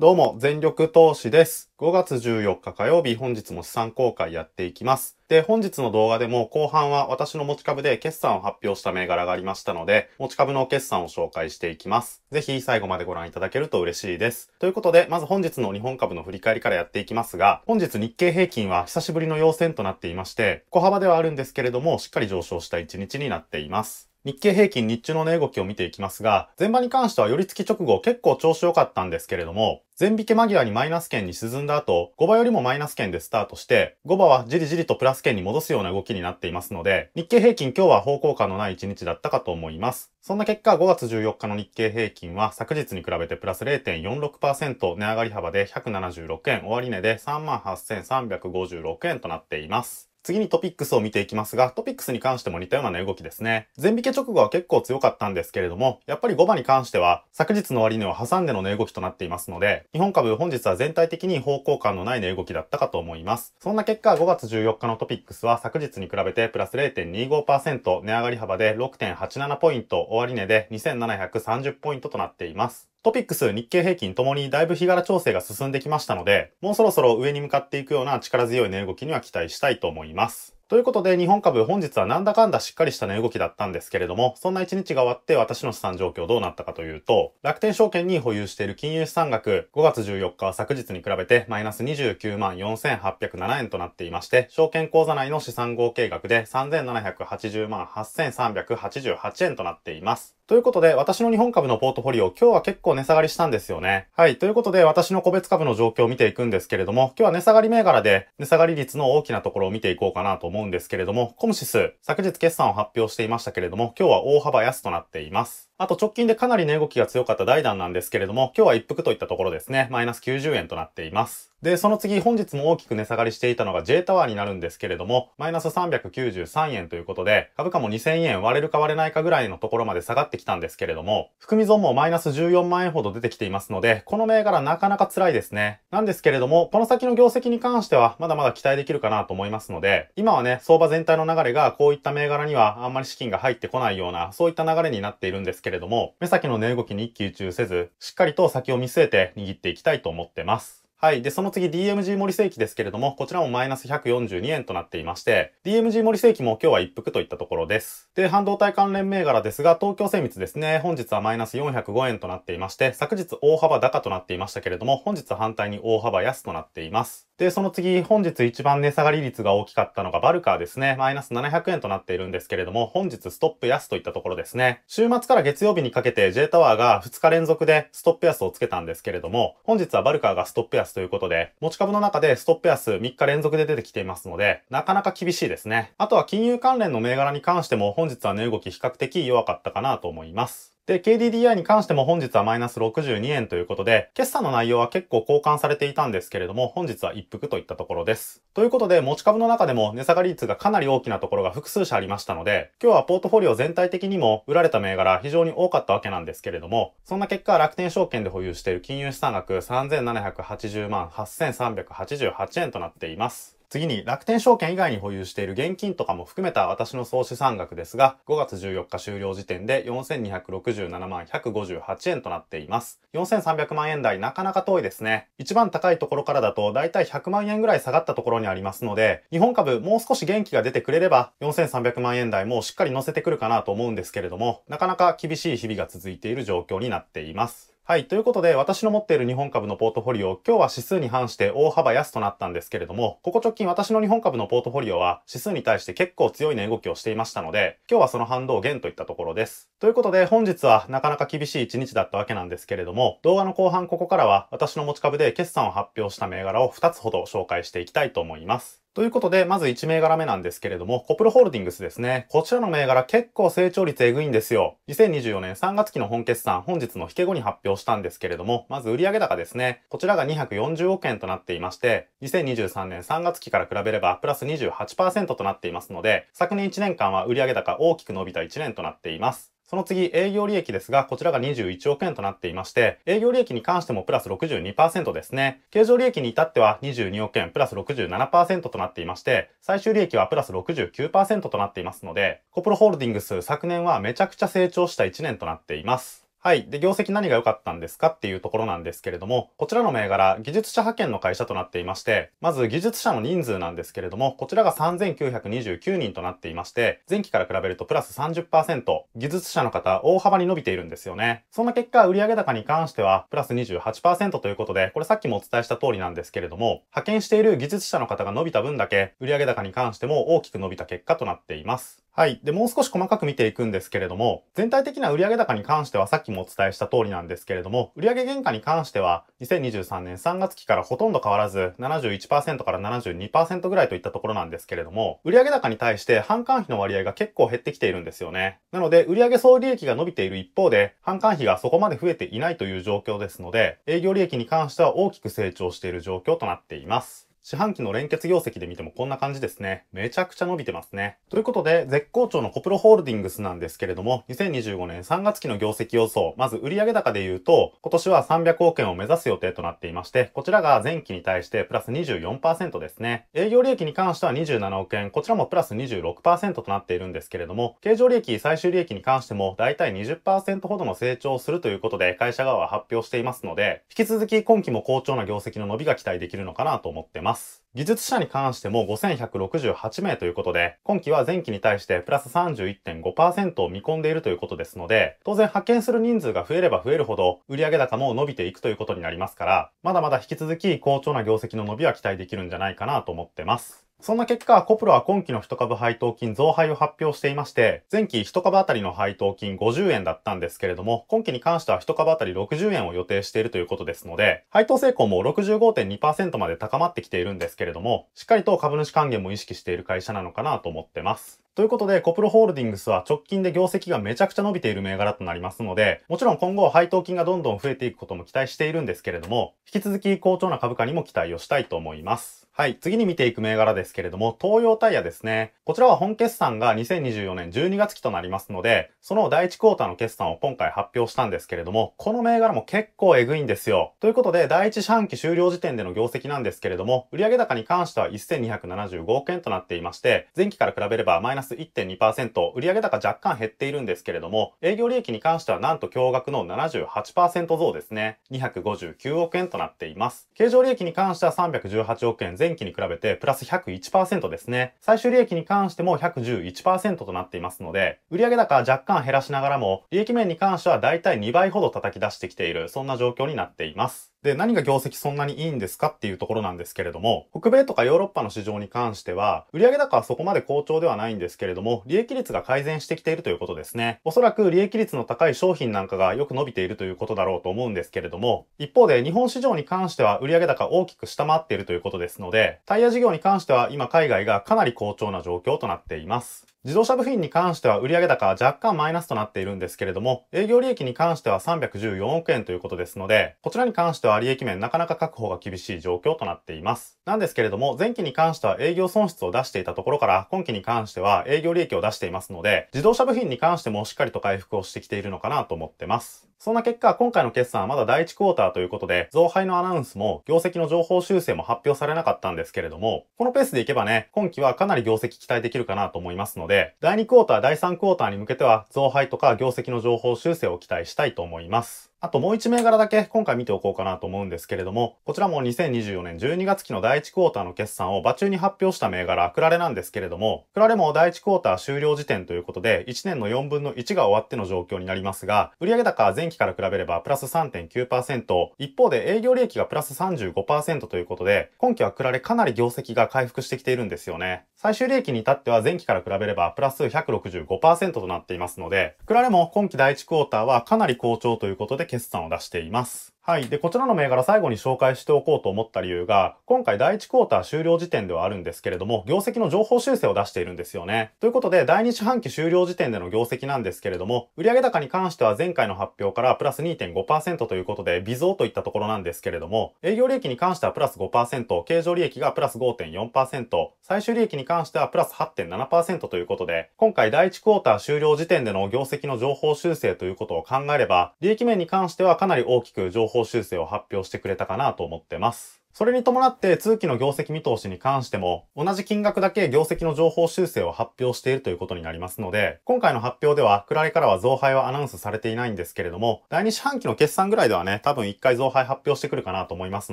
どうも、全力投資です。5月14日火曜日、本日も資産公開やっていきます。で、本日の動画でも後半は私の持ち株で決算を発表した銘柄がありましたので、持ち株の決算を紹介していきます。ぜひ最後までご覧いただけると嬉しいです。ということで、まず本日の日本株の振り返りからやっていきますが、本日日経平均は久しぶりの陽線となっていまして、小幅ではあるんですけれども、しっかり上昇した一日になっています。日経平均日中の値動きを見ていきますが、前場に関しては寄り付き直後結構調子良かったんですけれども、全引け間際にマイナス圏に沈んだ後、5番よりもマイナス圏でスタートして、5番はじりじりとプラス圏に戻すような動きになっていますので、日経平均今日は方向感のない1日だったかと思います。そんな結果、5月14日の日経平均は昨日に比べてプラス0.46%値上がり幅で176円、終値で38,356円となっています。次にトピックスを見ていきますが、トピックスに関しても似たような値動きですね。前引け直後は結構強かったんですけれども、やっぱり5番に関しては、昨日の終値を挟んでの値動きとなっていますので、日本株本日は全体的に方向感のない値動きだったかと思います。そんな結果、5月14日のトピックスは昨日に比べてプラス0.25%値上がり幅で6.87ポイント、終値で2730ポイントとなっています。トピックス、日経平均ともにだいぶ日柄調整が進んできましたので、もうそろそろ上に向かっていくような力強い値動きには期待したいと思います。ということで、日本株本日はなんだかんだしっかりした値動きだったんですけれども、そんな一日が終わって私の資産状況どうなったかというと、楽天証券に保有している金融資産額、5月14日は昨日に比べてマイナス29万4807円となっていまして、証券口座内の資産合計額で3780万8388円となっています。ということで、私の日本株のポートフォリオ、今日は結構値下がりしたんですよね。はい。ということで、私の個別株の状況を見ていくんですけれども、今日は値下がり銘柄で、値下がり率の大きなところを見ていこうかなと思思うんですけれども、コムシス、昨日決算を発表していましたけれども、今日は大幅安となっています。あと直近でかなり値動きが強かったダイなんですけれども、今日は一服といったところですね、マイナス90円となっています。で、その次、本日も大きく値下がりしていたのが J タワーになるんですけれども、マイナス393円ということで、株価も2000円割れるか割れないかぐらいのところまで下がってきたんですけれども、含み損もマイナス14万円ほど出てきていますので、この銘柄なかなか辛いですね。なんですけれども、この先の業績に関しては、まだまだ期待できるかなと思いますので、今はね、相場全体の流れがこういった銘柄にはあんまり資金が入ってこないような、そういった流れになっているんですけれども、目先の値動きに一気一せず、しっかりと先を見据えて握っていきたいと思ってます。はい。で、その次 DMG 森り機ですけれども、こちらもマイナス142円となっていまして、DMG 森り機も今日は一服といったところです。で、半導体関連銘柄ですが、東京精密ですね、本日はマイナス405円となっていまして、昨日大幅高となっていましたけれども、本日反対に大幅安となっています。で、その次、本日一番値下がり率が大きかったのがバルカーですね。マイナス700円となっているんですけれども、本日ストップ安といったところですね。週末から月曜日にかけて J タワーが2日連続でストップ安をつけたんですけれども、本日はバルカーがストップ安安ということで、持ち株の中でストップ安3日連続で出てきていますので、なかなか厳しいですね。あとは金融関連の銘柄に関しても本日は値動き比較的弱かったかなと思います。で、KDDI に関しても本日はマイナス62円ということで、決算の内容は結構交換されていたんですけれども、本日は一服といったところです。ということで、持ち株の中でも値下がり率がかなり大きなところが複数社ありましたので、今日はポートフォリオ全体的にも売られた銘柄非常に多かったわけなんですけれども、そんな結果楽天証券で保有している金融資産額3780万8388円となっています。次に楽天証券以外に保有している現金とかも含めた私の総資産額ですが、5月14日終了時点で4267万158円となっています。4300万円台なかなか遠いですね。一番高いところからだとだいたい100万円ぐらい下がったところにありますので、日本株もう少し元気が出てくれれば4300万円台もしっかり乗せてくるかなと思うんですけれども、なかなか厳しい日々が続いている状況になっています。はい。ということで、私の持っている日本株のポートフォリオ、今日は指数に反して大幅安となったんですけれども、ここ直近私の日本株のポートフォリオは指数に対して結構強い値動きをしていましたので、今日はその反動減といったところです。ということで、本日はなかなか厳しい一日だったわけなんですけれども、動画の後半ここからは私の持ち株で決算を発表した銘柄を2つほど紹介していきたいと思います。ということで、まず1銘柄目なんですけれども、コプロホールディングスですね。こちらの銘柄結構成長率えぐいんですよ。2024年3月期の本決算、本日の引け後に発表したんですけれども、まず売上高ですね。こちらが240億円となっていまして、2023年3月期から比べればプラス28%となっていますので、昨年1年間は売上高大きく伸びた1年となっています。その次、営業利益ですが、こちらが21億円となっていまして、営業利益に関してもプラス62%ですね。経常利益に至っては22億円プラス67%となっていまして、最終利益はプラス69%となっていますので、コプロホールディングス昨年はめちゃくちゃ成長した1年となっています。はい。で、業績何が良かったんですかっていうところなんですけれども、こちらの銘柄、技術者派遣の会社となっていまして、まず技術者の人数なんですけれども、こちらが3929人となっていまして、前期から比べるとプラス30%、技術者の方大幅に伸びているんですよね。そんな結果、売上高に関しては、プラス28%ということで、これさっきもお伝えした通りなんですけれども、派遣している技術者の方が伸びた分だけ、売上高に関しても大きく伸びた結果となっています。はい。で、もう少し細かく見ていくんですけれども、全体的な売上高に関してはさっきもお伝えした通りなんですけれども、売上原価に関しては、2023年3月期からほとんど変わらず、71%から72%ぐらいといったところなんですけれども、売上高に対して販管費の割合が結構減ってきているんですよね。なので、売上総利益が伸びている一方で、販管費がそこまで増えていないという状況ですので、営業利益に関しては大きく成長している状況となっています。四半期の連結業績で見てもこんな感じですね。めちゃくちゃ伸びてますね。ということで、絶好調のコプロホールディングスなんですけれども、2025年3月期の業績予想、まず売上高で言うと、今年は300億円を目指す予定となっていまして、こちらが前期に対してプラス24%ですね。営業利益に関しては27億円、こちらもプラス26%となっているんですけれども、経常利益、最終利益に関しても、だいたい20%ほどの成長をするということで、会社側は発表していますので、引き続き今期も好調な業績の伸びが期待できるのかなと思ってます。。技術者に関しても5168名ということで、今期は前期に対してプラス31.5%を見込んでいるということですので、当然派遣する人数が増えれば増えるほど、売上高も伸びていくということになりますから、まだまだ引き続き好調な業績の伸びは期待できるんじゃないかなと思ってます。そんな結果、コプロは今期の1株配当金増配を発表していまして、前期1株当たりの配当金50円だったんですけれども、今期に関しては1株当たり60円を予定しているということですので、配当成功も65.2%まで高まってきているんですけれども、しっかりと株主還元も意識している会社なのかなと思ってます。ということで、コプロホールディングスは直近で業績がめちゃくちゃ伸びている銘柄となりますので、もちろん今後配当金がどんどん増えていくことも期待しているんですけれども、引き続き好調な株価にも期待をしたいと思います。はい、次に見ていく銘柄ですけれども、東洋タイヤですね。こちらは本決算が2024年12月期となりますので、その第1クォーターの決算を今回発表したんですけれども、この銘柄も結構えぐいんですよ。ということで、第1四半期終了時点での業績なんですけれども、売上高に関しては1275億円となっていまして、前期から比べればマイナス1.2%、売上高若干減っているんですけれども、営業利益に関してはなんと驚愕の78%増ですね。259億円となっています。経常利益に関しては318億円、前前期に比べてプラス101%ですね。最終利益に関しても111%となっていますので、売上高若干減らしながらも、利益面に関してはだいたい2倍ほど叩き出してきている、そんな状況になっています。で、何が業績そんなにいいんですかっていうところなんですけれども、北米とかヨーロッパの市場に関しては、売上高はそこまで好調ではないんですけれども、利益率が改善してきているということですね。おそらく利益率の高い商品なんかがよく伸びているということだろうと思うんですけれども、一方で日本市場に関しては売上高大きく下回っているということですので、タイヤ事業に関しては今海外がかなり好調な状況となっています。自動車部品に関しては売上高は若干マイナスとなっているんですけれども、営業利益に関しては314億円ということですので、こちらに関しては利益面なかなか確保が厳しい状況となっています。なんですけれども、前期に関しては営業損失を出していたところから、今期に関しては営業利益を出していますので、自動車部品に関してもしっかりと回復をしてきているのかなと思ってます。そんな結果、今回の決算はまだ第1クォーターということで、増配のアナウンスも、業績の情報修正も発表されなかったんですけれども、このペースでいけばね、今期はかなり業績期待できるかなと思いますので、で、第2クォーター、第3クォーターに向けては増配とか業績の情報修正を期待したいと思います。あともう一銘柄だけ今回見ておこうかなと思うんですけれども、こちらも2024年12月期の第1クォーターの決算を場中に発表した銘柄、クラレなんですけれども、クラレも第1クォーター終了時点ということで、1年の4分の1が終わっての状況になりますが、売上高は前期から比べればプラス3.9%、一方で営業利益がプラス35%ということで、今期はクラレかなり業績が回復してきているんですよね。最終利益に至っては前期から比べればプラス165%となっていますので、クラレも今期第1クォーターはかなり好調ということで、決算を出しています。はい。で、こちらの銘柄最後に紹介しておこうと思った理由が、今回第1クォーター終了時点ではあるんですけれども、業績の情報修正を出しているんですよね。ということで、第2四半期終了時点での業績なんですけれども、売上高に関しては前回の発表からプラス2.5%ということで、微増といったところなんですけれども、営業利益に関してはプラス5%、経常利益がプラス5.4%、最終利益に関してはプラス8.7%ということで、今回第1クォーター終了時点での業績の情報修正ということを考えれば、利益面に関してはかなり大きく情報法修正を発表してくれたかなと思ってます。それに伴って通期の業績見通しに関しても、同じ金額だけ業績の情報修正を発表しているということになりますので、今回の発表では、クラレからは増配はアナウンスされていないんですけれども、第2四半期の決算ぐらいではね、多分1回増配発表してくるかなと思います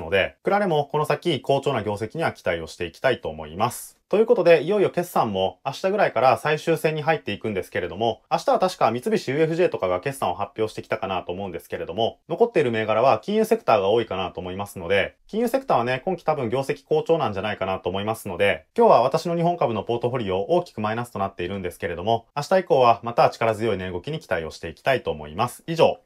ので、クラレもこの先好調な業績には期待をしていきたいと思います。ということで、いよいよ決算も明日ぐらいから最終戦に入っていくんですけれども、明日は確か三菱 UFJ とかが決算を発表してきたかなと思うんですけれども、残っている銘柄は金融セクターが多いかなと思いますので、金融セクターはね、今期多分業績好調なんじゃないかなと思いますので、今日は私の日本株のポートフォリオ大きくマイナスとなっているんですけれども、明日以降はまた力強い値動きに期待をしていきたいと思います。以上。